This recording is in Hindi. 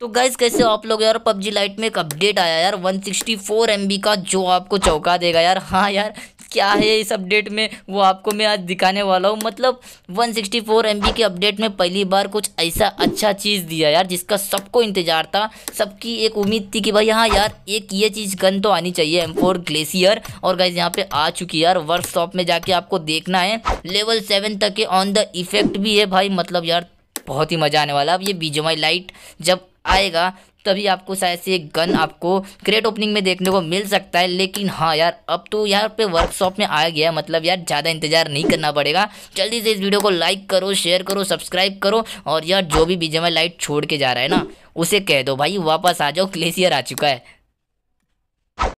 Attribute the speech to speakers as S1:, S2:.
S1: तो गाइज कैसे आप लोग यार पबजी लाइट में एक अपडेट आया यार 164 एमबी का जो आपको चौंका देगा यार हाँ यार क्या है इस अपडेट में वो आपको मैं आज दिखाने वाला हूँ मतलब 164 एमबी के अपडेट में पहली बार कुछ ऐसा अच्छा चीज़ दिया यार जिसका सबको इंतज़ार था सबकी एक उम्मीद थी कि भाई हाँ यार एक ये चीज़ गन तो आनी चाहिए एम फोर ग्लेशियर और गाइज यहाँ पे आ चुकी है यार वर्कशॉप में जाके आपको देखना है लेवल सेवन तक के ऑन द इफेक्ट भी है भाई मतलब यार बहुत ही मज़ा आने वाला अब ये बीजमाई लाइट जब आएगा तभी आपको शायद से गन आपको क्रेट ओपनिंग में देखने को मिल सकता है लेकिन हाँ यार अब तो यार पे वर्कशॉप में आ गया मतलब यार ज़्यादा इंतजार नहीं करना पड़ेगा जल्दी से इस वीडियो को लाइक करो शेयर करो सब्सक्राइब करो और यार जो भी बीजे लाइट छोड़ के जा रहा है ना उसे कह दो भाई वापस आ जाओ ग्लेशियर आ चुका है